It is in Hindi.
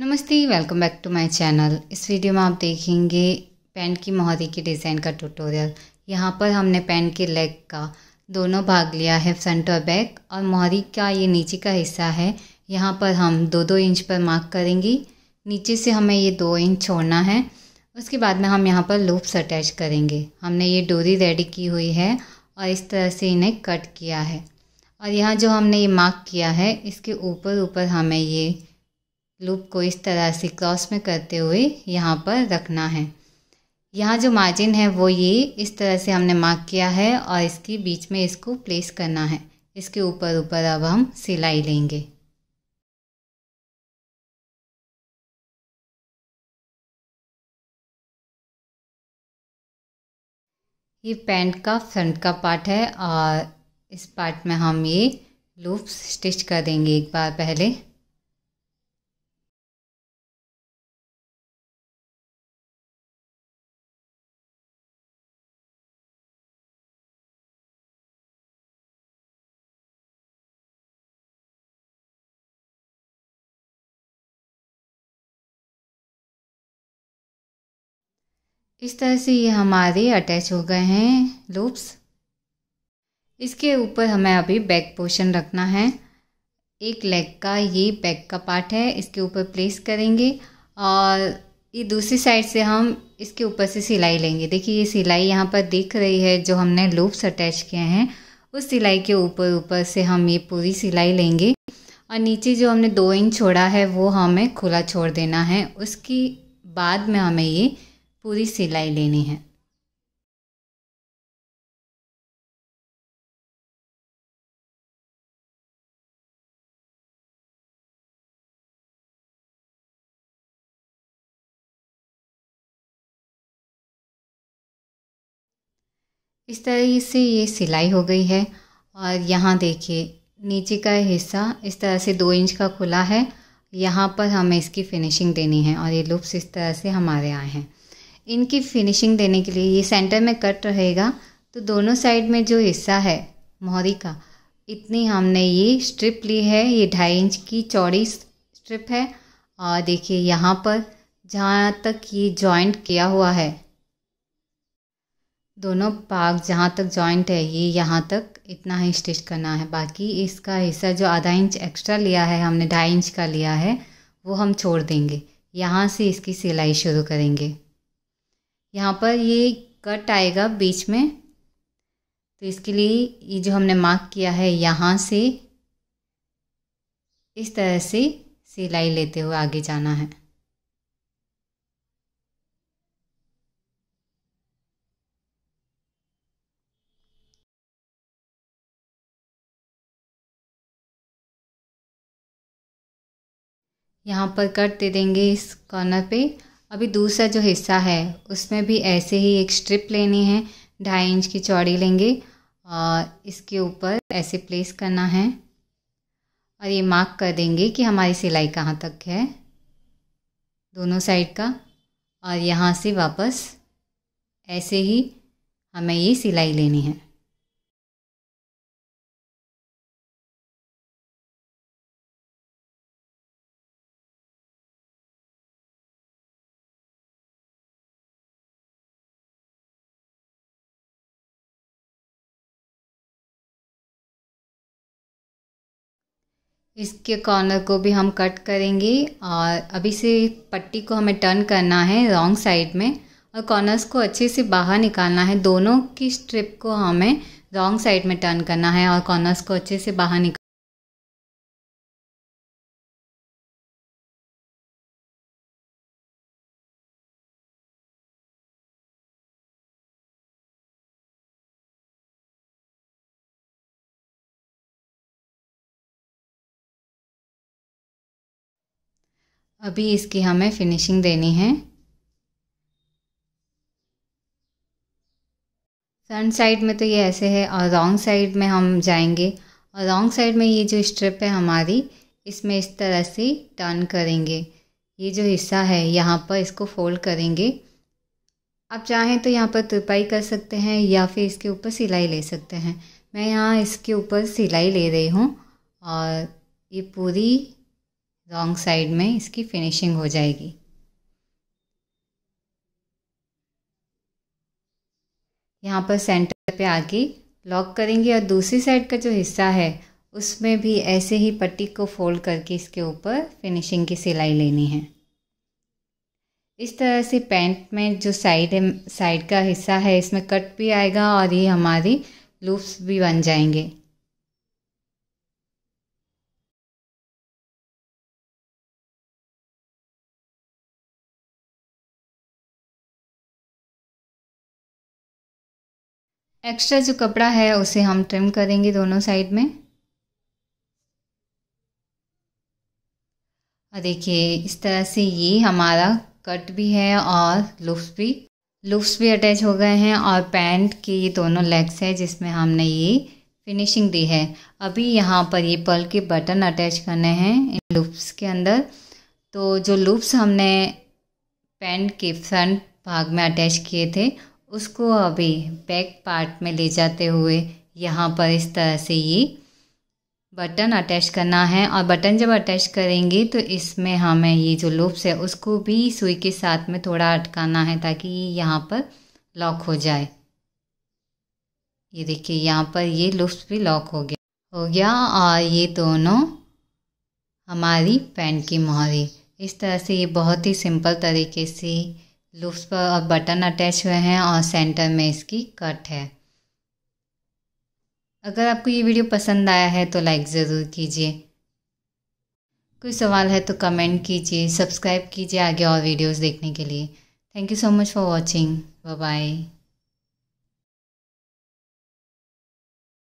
नमस्ते welcome back to my channel इस वीडियो में आप देखेंगे पेन की मोहरी के डिज़ाइन का ट्यूटोरियल यहाँ पर हमने पैंट के लेग का दोनों भाग लिया है फ्रंट और बैक और मोहरी का ये नीचे का हिस्सा है यहाँ पर हम दो दो इंच पर मार्क करेंगे नीचे से हमें ये दो इंच छोड़ना है उसके बाद में हम यहाँ पर लूप्स अटैच करेंगे हमने ये डोरी रेडी की हुई है और इस तरह से इन्हें कट किया है और यहाँ जो हमने ये मार्क किया है इसके ऊपर ऊपर हमें ये लूप को इस तरह से क्रॉस में करते हुए यहाँ पर रखना है यहाँ जो मार्जिन है वो ये इस तरह से हमने मार्क किया है और इसके बीच में इसको प्लेस करना है इसके ऊपर ऊपर अब हम सिलाई लेंगे ये पैंट का फ्रंट का पार्ट है और इस पार्ट में हम ये लूप्स स्टिच कर देंगे एक बार पहले इस तरह से ये हमारे अटैच हो गए हैं लूप्स इसके ऊपर हमें अभी बैक पोर्शन रखना है एक लेग का ये बैक का पार्ट है इसके ऊपर प्लेस करेंगे और ये दूसरी साइड से हम इसके ऊपर से सिलाई लेंगे देखिए ये सिलाई यहाँ पर दिख रही है जो हमने लूप्स अटैच किए हैं उस सिलाई के ऊपर ऊपर से हम ये पूरी सिलाई लेंगे और नीचे जो हमने दो इंच छोड़ा है वो हमें खुला छोड़ देना है उसकी बाद में हमें ये पूरी सिलाई लेनी है इस तरह से ये सिलाई हो गई है और यहाँ देखिए नीचे का हिस्सा इस तरह से दो इंच का खुला है यहाँ पर हमें इसकी फिनिशिंग देनी है और ये लुप्स इस तरह से हमारे आए हैं इनकी फिनिशिंग देने के लिए ये सेंटर में कट रहेगा तो दोनों साइड में जो हिस्सा है मोहरी का इतनी हमने ये स्ट्रिप ली है ये ढाई इंच की चौड़ी स्ट्रिप है और देखिए यहाँ पर जहाँ तक ये जॉइंट किया हुआ है दोनों पाग जहाँ तक जॉइंट है ये यहाँ तक इतना ही स्टिच करना है बाकी इसका हिस्सा जो आधा इंच एक्स्ट्रा लिया है हमने ढाई इंच का लिया है वो हम छोड़ देंगे यहाँ से इसकी सिलाई शुरू करेंगे यहाँ पर ये कट आएगा बीच में तो इसके लिए ये जो हमने मार्क किया है यहाँ से इस तरह से सिलाई लेते हुए आगे जाना है यहाँ पर कट दे देंगे इस कॉर्नर पे अभी दूसरा जो हिस्सा है उसमें भी ऐसे ही एक स्ट्रिप लेनी है ढाई इंच की चौड़ी लेंगे और इसके ऊपर ऐसे प्लेस करना है और ये मार्क कर देंगे कि हमारी सिलाई कहाँ तक है दोनों साइड का और यहाँ से वापस ऐसे ही हमें ये सिलाई लेनी है इसके कॉर्नर को भी हम कट करेंगे और अभी से पट्टी को हमें टर्न करना है रॉन्ग साइड में और कॉर्नर्स को अच्छे से बाहर निकालना है दोनों की स्ट्रिप को हमें रॉन्ग साइड में टर्न करना है और कॉर्नर्स को अच्छे से बाहर निकाल अभी इसकी हमें फिनिशिंग देनी है फ्रंट साइड में तो ये ऐसे है और रॉन्ग साइड में हम जाएंगे और रॉन्ग साइड में ये जो स्ट्रिप है हमारी इसमें इस तरह से टर्न करेंगे ये जो हिस्सा है यहाँ पर इसको फोल्ड करेंगे आप चाहें तो यहाँ पर तुरपाई कर सकते हैं या फिर इसके ऊपर सिलाई ले सकते हैं मैं यहाँ इसके ऊपर सिलाई ले रही हूँ और ये पूरी रॉन्ग साइड में इसकी फिनिशिंग हो जाएगी यहाँ पर सेंटर पे आके लॉक करेंगे और दूसरी साइड का जो हिस्सा है उसमें भी ऐसे ही पट्टी को फोल्ड करके इसके ऊपर फिनिशिंग की सिलाई लेनी है इस तरह से पैंट में जो साइड साइड का हिस्सा है इसमें कट भी आएगा और ये हमारी लूप्स भी बन जाएंगे एक्स्ट्रा जो कपड़ा है उसे हम ट्रिम करेंगे दोनों साइड में और देखिए इस तरह से ये हमारा कट भी है और लुफ्स भी लुफ्स भी अटैच हो गए हैं और पैंट के ये दोनों लेग्स है जिसमें हमने ये फिनिशिंग दी है अभी यहाँ पर ये पल के बटन अटैच करने हैं इन लूप्स के अंदर तो जो लुफ्स हमने पैंट के फ्रंट भाग में अटैच किए थे उसको अभी बैक पार्ट में ले जाते हुए यहाँ पर इस तरह से ये बटन अटैच करना है और बटन जब अटैच करेंगे तो इसमें हमें ये जो लूप्स है उसको भी सुई के साथ में थोड़ा अटकाना है ताकि ये यहाँ पर लॉक हो जाए ये देखिए यहाँ पर ये लूप्स भी लॉक हो गया हो गया और ये दोनों हमारी पैंट की मोहरी इस तरह से ये बहुत ही सिंपल तरीके से लूप्स पर बटन अटैच हुए हैं और सेंटर में इसकी कट है अगर आपको ये वीडियो पसंद आया है तो लाइक ज़रूर कीजिए कोई सवाल है तो कमेंट कीजिए सब्सक्राइब कीजिए आगे और वीडियोस देखने के लिए thank you so much for watching bye